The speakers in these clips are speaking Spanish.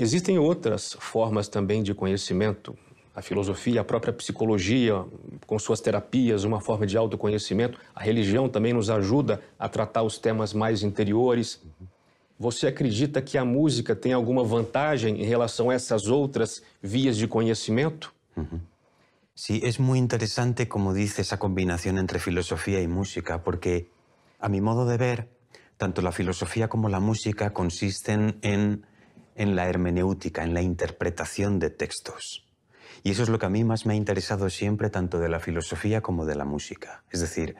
Existem outras formas também de conhecimento. A filosofia, a própria psicologia, com suas terapias, uma forma de autoconhecimento. A religião também nos ajuda a tratar os temas mais interiores. Você acredita que a música tem alguma vantagem em relação a essas outras vias de conhecimento? Uhum. Sí, es muy interesante, como dice, esa combinación entre filosofía y música, porque a mi modo de ver, tanto la filosofía como la música consisten en en la hermenéutica, en la interpretación de textos. Y eso es lo que a mí más me ha interesado siempre, tanto de la filosofía como de la música. Es decir,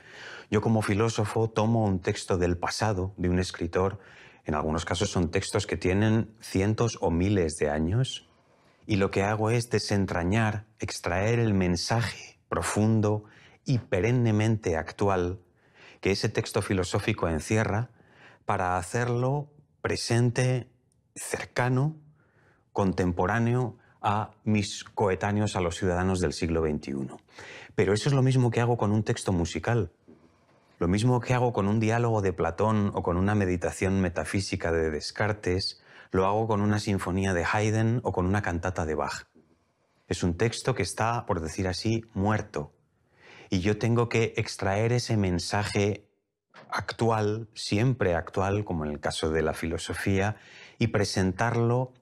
yo como filósofo tomo un texto del pasado de un escritor, en algunos casos son textos que tienen cientos o miles de años, y lo que hago es desentrañar, extraer el mensaje profundo y perennemente actual que ese texto filosófico encierra para hacerlo presente cercano, contemporáneo a mis coetáneos, a los ciudadanos del siglo XXI. Pero eso es lo mismo que hago con un texto musical, lo mismo que hago con un diálogo de Platón o con una meditación metafísica de Descartes, lo hago con una sinfonía de Haydn o con una cantata de Bach. Es un texto que está, por decir así, muerto. Y yo tengo que extraer ese mensaje actual, siempre actual, como en el caso de la filosofía, y presentarlo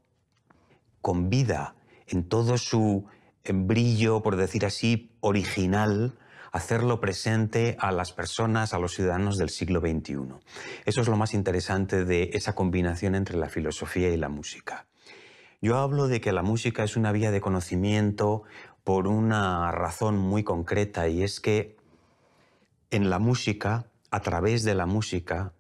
con vida, en todo su eh, brillo, por decir así, original, hacerlo presente a las personas, a los ciudadanos del siglo XXI. Eso es lo más interesante de esa combinación entre la filosofía y la música. Yo hablo de que la música es una vía de conocimiento por una razón muy concreta y es que en la música, a través de la música,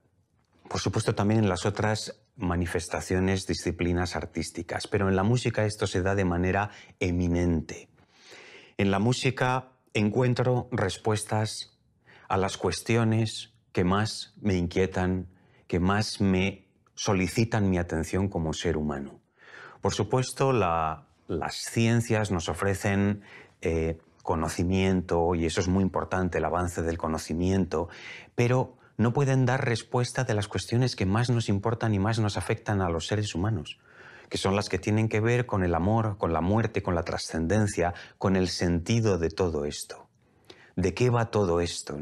por supuesto también en las otras manifestaciones, disciplinas artísticas, pero en la música esto se da de manera eminente. En la música encuentro respuestas a las cuestiones que más me inquietan, que más me solicitan mi atención como ser humano. Por supuesto, las ciencias nos ofrecen eh, conocimiento y eso es muy importante, el avance del conocimiento, pero no pueden dar respuesta de las cuestiones que más nos importan y más nos afectan a los seres humanos, que son las que tienen que ver con el amor, con la muerte, con la trascendencia, con el sentido de todo esto. ¿De qué va todo esto?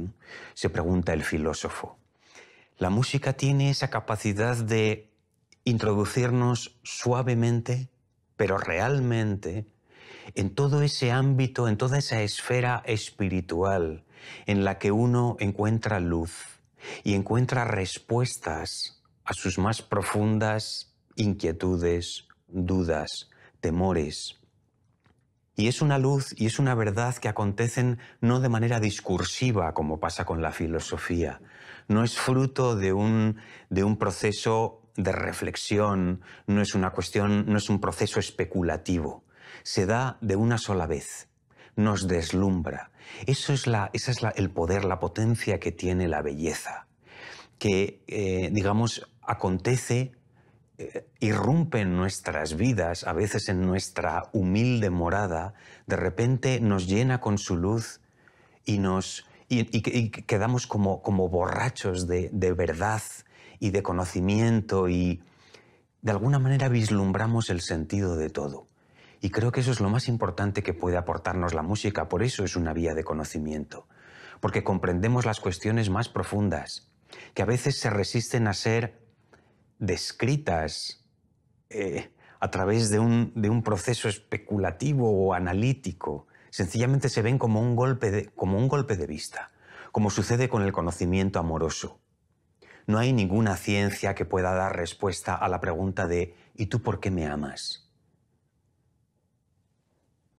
Se pregunta el filósofo. La música tiene esa capacidad de introducirnos suavemente, pero realmente, en todo ese ámbito, en toda esa esfera espiritual en la que uno encuentra luz y encuentra respuestas a sus más profundas inquietudes, dudas, temores. Y es una luz y es una verdad que acontecen no de manera discursiva como pasa con la filosofía, no es fruto de un, proceso de reflexión, no es una cuestión, no es un proceso especulativo, se da de una sola vez, nos deslumbra. Eso es, la, esa es el poder, la potencia que tiene la belleza, que, eh, digamos, acontece, eh, irrumpe en nuestras vidas, a veces en nuestra humilde morada, de repente nos llena con su luz y nos... Y, quedamos como, como borrachos de, de verdad y de conocimiento y de alguna manera vislumbramos el sentido de todo. Y creo que eso es lo más importante que puede aportarnos la música, por eso es una vía de conocimiento, porque comprendemos las cuestiones más profundas, que a veces se resisten a ser descritas eh, a través de un, proceso especulativo o analítico. Sencillamente se ven como un, golpe como un golpe de vista, como sucede con el conocimiento amoroso. No hay ninguna ciencia que pueda dar respuesta a la pregunta de ¿y tú por qué me amas?